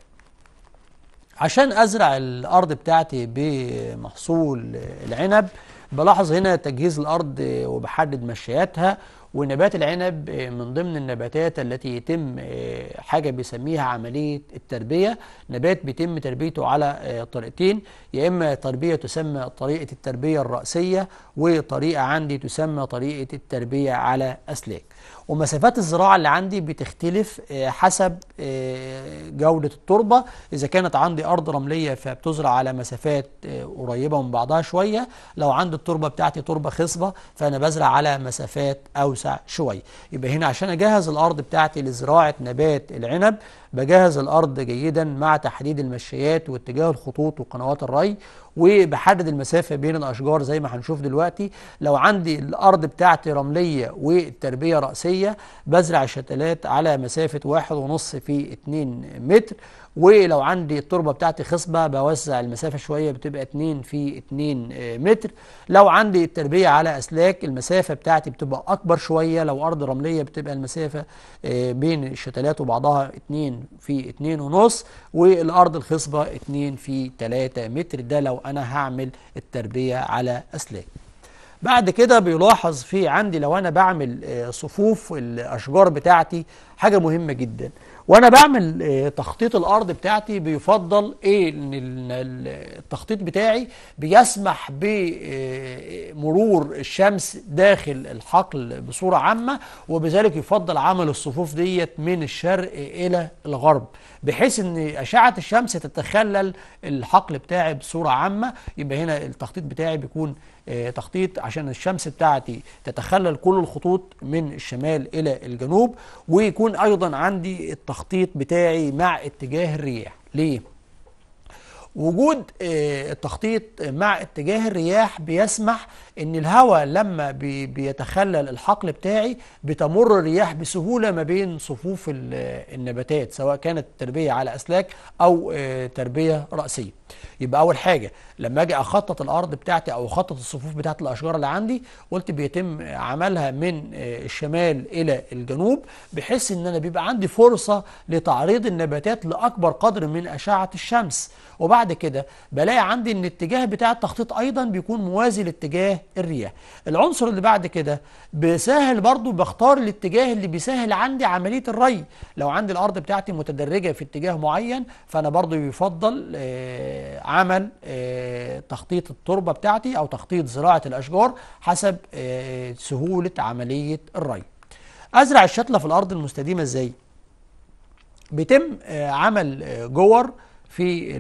عشان أزرع الأرض بتاعتي بمحصول العنب بلاحظ هنا تجهيز الأرض وبحدد مشياتها ونبات العنب من ضمن النباتات التي يتم آه، حاجة بيسميها عملية التربية نبات بيتم تربيته على آه، طريقتين يا إما تربية تسمى طريقة التربية الرأسية وطريقة عندي تسمى طريقة التربية على أسلاك ومسافات الزراعة اللي عندي بتختلف آه، حسب آه، جودة التربة إذا كانت عندي أرض رملية فبتزرع على مسافات آه، قريبة من بعضها شوية لو عندي التربة بتاعتي تربة خصبة فأنا بزرع على مسافات أوسع شوية يبقى هنا عشان أجهز الأرض بتاعتي لزراعة نبات العنب بجهز الارض جيدا مع تحديد المشيات واتجاه الخطوط وقنوات الري وبحدد المسافه بين الاشجار زي ما هنشوف دلوقتي لو عندي الارض بتاعتي رمليه والتربيه راسيه بزرع الشتلات على مسافه واحد ونص في 2 متر ولو عندي التربه بتاعتي خصبه بوسع المسافه شويه بتبقى 2 في 2 آه، متر لو عندي التربيه على اسلاك المسافه بتاعتي بتبقى اكبر شويه لو ارض رمليه بتبقى المسافه آه، بين الشتلات وبعضها 2 في 2 ونص والارض الخصبه 2 في 3 متر ده لو انا هعمل التربيه على اسلاك بعد كده بيلاحظ في عندي لو انا بعمل آه، صفوف الاشجار بتاعتي حاجه مهمه جدا وانا بعمل آه، تخطيط الارض بتاعتي بيفضل ايه ان التخطيط بتاعي بيسمح بمرور آه، الشمس داخل الحقل بصوره عامه وبذلك يفضل عمل الصفوف ديت من الشرق الى الغرب بحيث ان اشعه الشمس تتخلل الحقل بتاعي بصوره عامه يبقى هنا التخطيط بتاعي بيكون آه، تخطيط عشان الشمس بتاعتي تتخلل كل الخطوط من الشمال الى الجنوب ويكون ايضا عندي التخطيط بتاعي مع اتجاه الرياح ليه وجود آه، التخطيط مع اتجاه الرياح بيسمح ان الهواء لما بي بيتخلل الحقل بتاعي بتمر الرياح بسهوله ما بين صفوف النباتات سواء كانت تربيه على اسلاك او آه، تربيه راسيه يبقى اول حاجه لما اجي اخطط الارض بتاعتي او اخطط الصفوف بتاعت الاشجار اللي عندي قلت بيتم عملها من آه، الشمال الى الجنوب بحيث ان انا بيبقى عندي فرصه لتعريض النباتات لاكبر قدر من اشعه الشمس وبعد كده بلاقي عندي ان الاتجاه بتاع التخطيط ايضا بيكون موازي لاتجاه الرياح العنصر اللي بعد كده بيسهل برضو بختار الاتجاه اللي بيسهل عندي عملية الري لو عندي الأرض بتاعتي متدرجة في اتجاه معين فأنا برضو بيفضل آه، عمل آه، تخطيط التربة بتاعتي أو تخطيط زراعة الأشجار حسب آه، سهولة عملية الري أزرع الشتلة في الأرض المستديمة إزاي؟ بيتم عمل جور في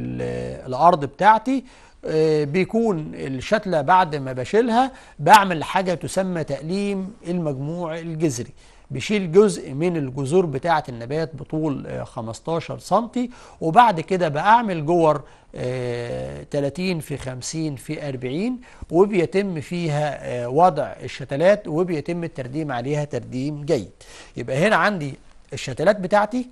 الأرض بتاعتي آه، بيكون الشتلة بعد ما بشيلها بعمل حاجة تسمى تقليم المجموع الجذري بشيل جزء من الجذور بتاعة النبات بطول 15 آه، سنتي وبعد كده بعمل جور 30 آه، في 50 في 40 وبيتم فيها وضع الشتلات وبيتم الترديم عليها ترديم جيد يبقى هنا عندي الشتلات بتاعتي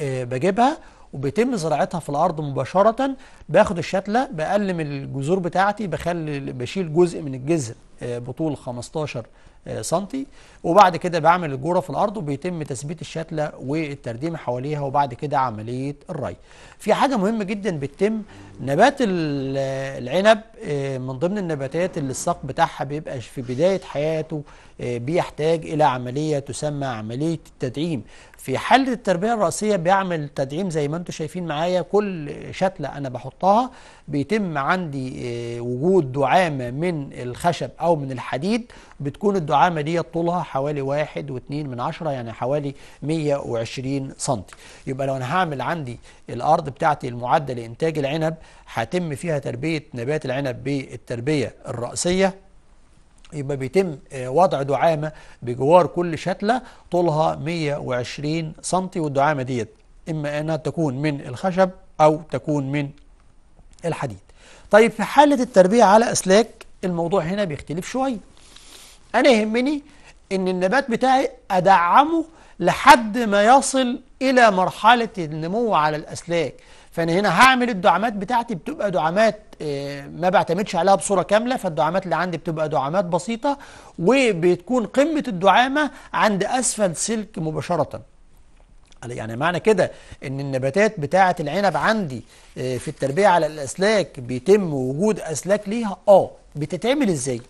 بجيبها وبيتم زراعتها في الارض مباشره باخد الشتله بقلم الجذور بتاعتي بخلي بشيل جزء من الجذر آه، بطول 15 آه، سنتي وبعد كده بعمل الجوره في الارض وبيتم تثبيت الشتله والترديم حواليها وبعد كده عمليه الري. في حاجه مهمه جدا بتتم نبات العنب آه، من ضمن النباتات اللي الساق بتاعها بيبقى في بدايه حياته بيحتاج الى عمليه تسمى عمليه التدعيم في حالة التربية الرأسية بيعمل تدعيم زي ما انتم شايفين معايا كل شتلة أنا بحطها بيتم عندي آه، وجود دعامة من الخشب أو من الحديد بتكون الدعامة دي طولها حوالي واحد واتنين من عشرة يعني حوالي 120 سنتي يبقى لو أنا هعمل عندي الأرض بتاعتي المعدة لإنتاج العنب هتم فيها تربية نبات العنب بالتربية الرأسية يبقى بيتم آه، وضع دعامه بجوار كل شتله طولها 120 سم والدعامه ديت اما انها تكون من الخشب او تكون من الحديد. طيب في حاله التربيه على اسلاك الموضوع هنا بيختلف شويه. انا يهمني ان النبات بتاعي ادعمه لحد ما يصل الى مرحله النمو على الاسلاك فانا هنا هعمل الدعامات بتاعتي بتبقى دعامات آه، ما بعتمدش عليها بصوره كامله فالدعامات اللي عندي بتبقى دعامات بسيطه وبتكون قمه الدعامه عند اسفل سلك مباشره يعني معنى كده ان النباتات بتاعه العنب عندي آه، في التربيه على الاسلاك بيتم وجود اسلاك ليها اه بتتعمل ازاي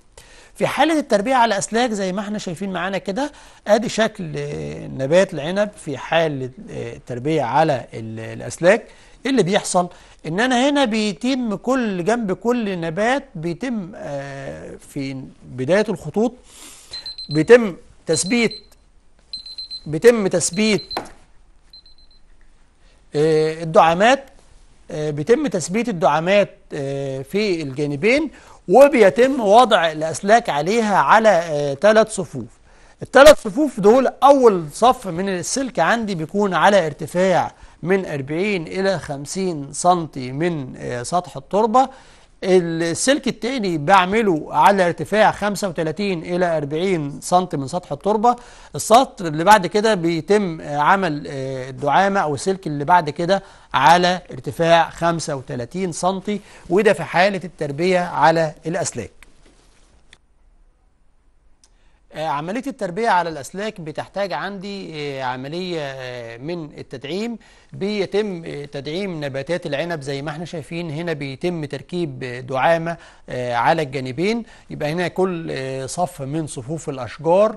في حالة التربية على أسلاك زي ما احنا شايفين معانا كده ادي شكل آه، نبات العنب في حالة التربية على الأسلاك ايه اللي بيحصل ان انا هنا بيتم كل جنب كل نبات بيتم آه، في بداية الخطوط بيتم تثبيت بيتم تثبيت آه، الدعامات آه، بيتم تثبيت الدعامات في الجانبين وبيتم وضع الأسلاك عليها على ثلاث صفوف الثلاث صفوف دول أول صف من السلك عندي بيكون على ارتفاع من 40 إلى 50 سنتي من آه، سطح التربة السلك التاني بعمله على ارتفاع 35 إلى 40 سنتي من سطح التربة السطر اللي بعد كده بيتم آه، عمل آه، الدعامة أو السلك اللي بعد كده على ارتفاع 35 سنتي وده في حالة التربية على الأسلاك آه، عملية التربية على الأسلاك بتحتاج عندي آه، عملية آه، من التدعيم بيتم تدعيم نباتات العنب زي ما احنا شايفين هنا بيتم تركيب دعامة على الجانبين يبقى هنا كل صف من صفوف الأشجار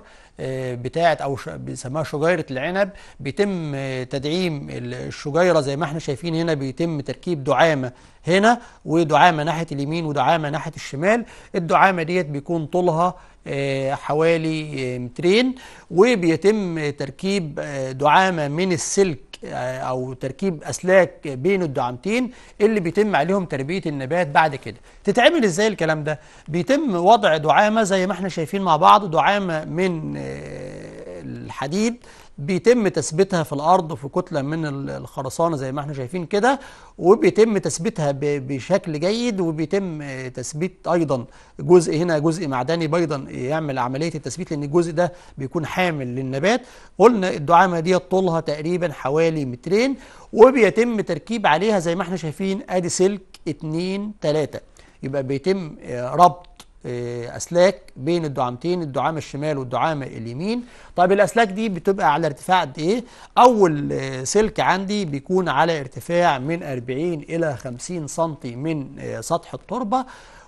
بتاعه او بيسموها شجيره العنب بيتم تدعيم الشجيره زي ما احنا شايفين هنا بيتم تركيب دعامه هنا ودعامه ناحيه اليمين ودعامه ناحيه الشمال الدعامه ديت بيكون طولها آه، حوالي آه، مترين وبيتم تركيب آه، دعامه من السلك آه، او تركيب اسلاك بين الدعامتين اللي بيتم عليهم تربيه النبات بعد كده تتعمل ازاي الكلام ده بيتم وضع دعامه زي ما احنا شايفين مع بعض دعامه من آه، الحديد بيتم تثبيتها في الارض في كتله من الخرسانه زي ما احنا شايفين كده وبيتم تثبيتها بشكل جيد وبيتم تثبيت ايضا جزء هنا جزء معدني بيضا يعمل عمليه التثبيت لان الجزء ده بيكون حامل للنبات قلنا الدعامه دي طولها تقريبا حوالي مترين وبيتم تركيب عليها زي ما احنا شايفين ادي سلك 2 3 يبقى بيتم آه، ربط آه، اسلاك بين الدعامتين الدعامه الشمال والدعامه اليمين طيب الاسلاك دي بتبقى على ارتفاع قد ايه اول آه، سلك عندي بيكون على ارتفاع من 40 الى 50 سم من آه، سطح التربه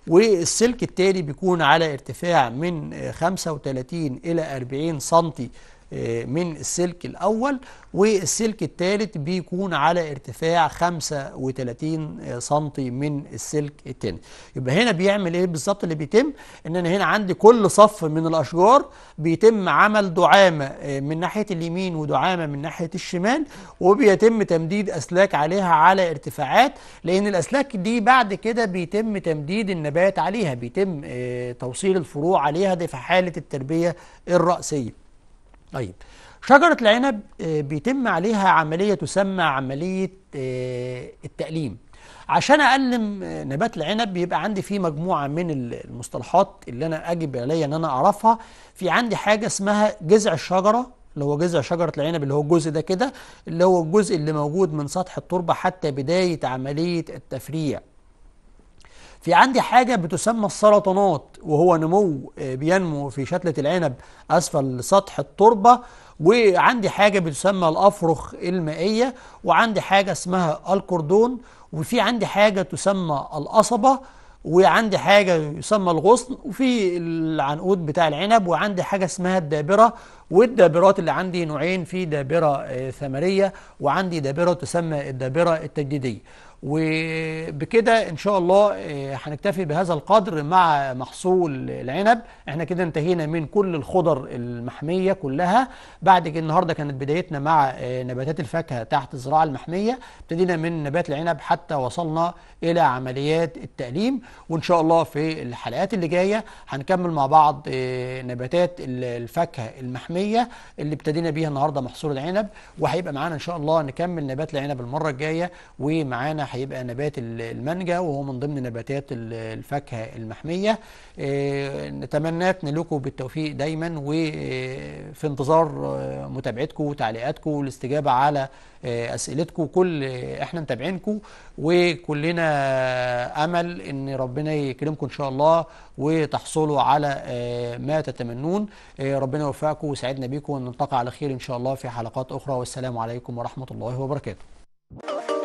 والسلك التالي بيكون على ارتفاع من 35 الى 40 سم آه، من السلك الأول والسلك الثالث بيكون على ارتفاع 35 سنتي من السلك الثاني يبقى هنا بيعمل ايه بالظبط اللي بيتم ان انا هنا عندي كل صف من الاشجار بيتم عمل دعامه آه، من ناحيه اليمين ودعامه من ناحيه الشمال وبيتم تمديد اسلاك عليها على ارتفاعات لان الاسلاك دي بعد كده بيتم تمديد النبات عليها بيتم آه، توصيل الفروع عليها ده في حاله التربيه الراسيه طيب شجرة العنب آه، بيتم عليها عملية تسمى عملية آه، التأليم عشان أقلم آه، نبات العنب بيبقى عندي فيه مجموعة من المصطلحات اللي أنا أجب عليا إن أنا أعرفها في عندي حاجة اسمها جذع الشجرة اللي هو جذع شجرة العنب اللي هو الجزء ده كده اللي هو الجزء اللي موجود من سطح التربة حتى بداية عملية التفريع في عندي حاجة بتسمى السرطانات وهو نمو آه، بينمو في شتلة العنب أسفل سطح التربة وعندي حاجة بتسمى الأفرخ المائية وعندي حاجة اسمها الكردون وفي عندي حاجة تسمى القصبة وعندي حاجة يسمى الغصن وفي العنقود بتاع العنب وعندي حاجة اسمها الدابرة والدابرات اللي عندي نوعين في دابرة آه، ثمرية وعندي دابرة تسمى الدابرة التجديدية وبكده ان شاء الله آه، هنكتفي بهذا القدر مع محصول العنب احنا كده انتهينا من كل الخضر المحميه كلها بعد كده النهارده كانت بدايتنا مع آه، نباتات الفاكهه تحت الزراعه المحميه ابتدينا من نبات العنب حتى وصلنا الى عمليات التأليم وان شاء الله في الحلقات اللي جايه هنكمل مع بعض آه، نباتات الفاكهه المحميه اللي ابتدينا بيها النهارده محصول العنب وهيبقى معانا ان شاء الله نكمل نبات العنب المره الجايه ومعانا هيبقى نبات المانجا وهو من ضمن نباتات الفاكهة المحمية آه، نتمنى لكم بالتوفيق دايما وفي آه، انتظار آه، متابعتكم وتعليقاتكم والاستجابة على أسئلتكم كل احنا متابعينكم وكلنا أمل ان ربنا يكرمكم إن شاء الله وتحصلوا على ما تتمنون ربنا يوفقكم وسعدنا بيكم ونلتقي على خير إن شاء الله في حلقات أخرى والسلام عليكم ورحمة الله وبركاته